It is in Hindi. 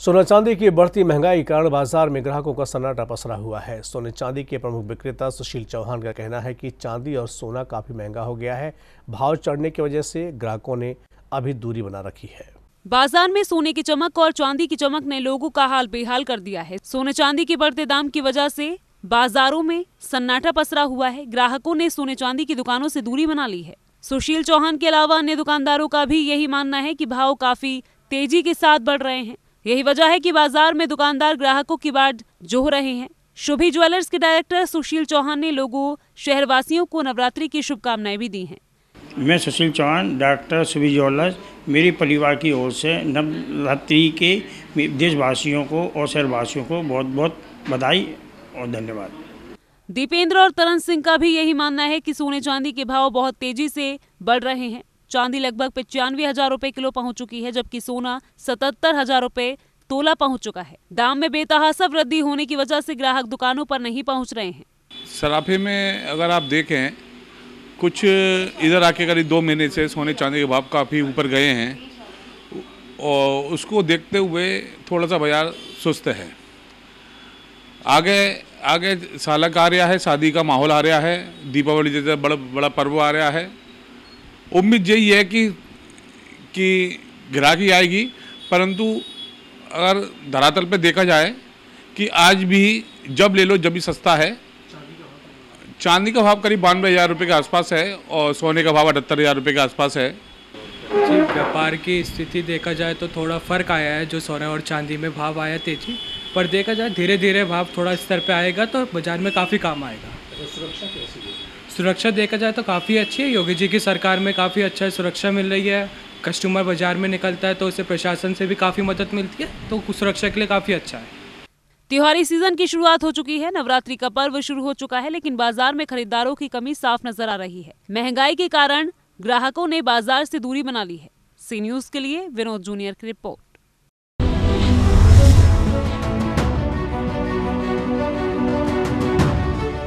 सोना चांदी की बढ़ती महंगाई के कारण बाजार में ग्राहकों का सन्नाटा पसरा हुआ है सोने चांदी के प्रमुख विक्रेता सुशील चौहान का कहना है कि चांदी और सोना काफी महंगा हो गया है भाव चढ़ने की वजह से ग्राहकों ने अभी दूरी बना रखी है बाजार में सोने की चमक और चांदी की चमक ने लोगों का हाल बेहाल कर दिया है सोने चांदी के बढ़ते दाम की वजह ऐसी बाजारों में सन्नाटा पसरा हुआ है ग्राहकों ने सोने चांदी की दुकानों ऐसी दूरी बना ली है सुशील चौहान के अलावा अन्य दुकानदारों का भी यही मानना है की भाव काफी तेजी के साथ बढ़ रहे हैं यही वजह है कि बाजार में दुकानदार ग्राहकों की बाढ़ जोह रहे हैं शुभी ज्वेलर्स के डायरेक्टर सुशील चौहान ने लोगों शहरवासियों को नवरात्रि की शुभकामनाएं भी दी हैं मैं सुशील चौहान डायरेक्टर शुभी ज्वेलर्स मेरे परिवार की ओर से नवरात्रि के देशवासियों को और शहरवासियों को बहुत बहुत बधाई और धन्यवाद दीपेंद्र और तरन सिंह का भी यही मानना है कि सोने चांदी के भाव बहुत तेजी से बढ़ रहे हैं चांदी लगभग पचानवे हजार रूपए किलो पहुंच चुकी है जबकि सोना सतहत्तर हजार रूपए तोला पहुंच चुका है दाम में बेतहासा वृद्धि होने की वजह से ग्राहक दुकानों पर नहीं पहुंच रहे हैं सराफे में अगर आप देखें कुछ इधर आके करीब दो महीने से सोने चांदी के भाव काफ़ी ऊपर गए हैं और उसको देखते हुए थोड़ा सा बाजार सुस्त है आगे आगे सालक आ रहा है शादी का माहौल आ रहा है दीपावली जैसा बड़ा बड़ा पर्व आ रहा है उम्मीद यही है कि कि ग्राहकी आएगी परंतु अगर धरातल पे देखा जाए कि आज भी जब ले लो जब भी सस्ता है चांदी का भाव करीब बानवे हज़ार रुपये के आसपास है और सोने का भाव अठहत्तर हज़ार रुपये के आसपास है जी व्यापार की स्थिति देखा जाए तो थोड़ा फ़र्क आया है जो सोने और चांदी में भाव आया तेजी पर देखा जाए धीरे धीरे भाव थोड़ा स्तर पर आएगा तो बाजार में काफ़ी काम आएगा अच्छा, सुरक्षा कैसी सुरक्षा देखा जाए तो काफ़ी अच्छी है योगी जी की सरकार में काफ़ी अच्छा सुरक्षा मिल रही है कस्टमर बाजार में निकलता है तो उसे प्रशासन से भी काफ़ी मदद मिलती है तो सुरक्षा के लिए काफ़ी अच्छा है त्योहारी सीजन की शुरुआत हो चुकी है नवरात्रि का पर्व शुरू हो चुका है लेकिन बाजार में खरीदारों की कमी साफ नजर आ रही है महंगाई के कारण ग्राहकों ने बाजार से दूरी बना ली है सी न्यूज के लिए विनोद जूनियर की रिपोर्ट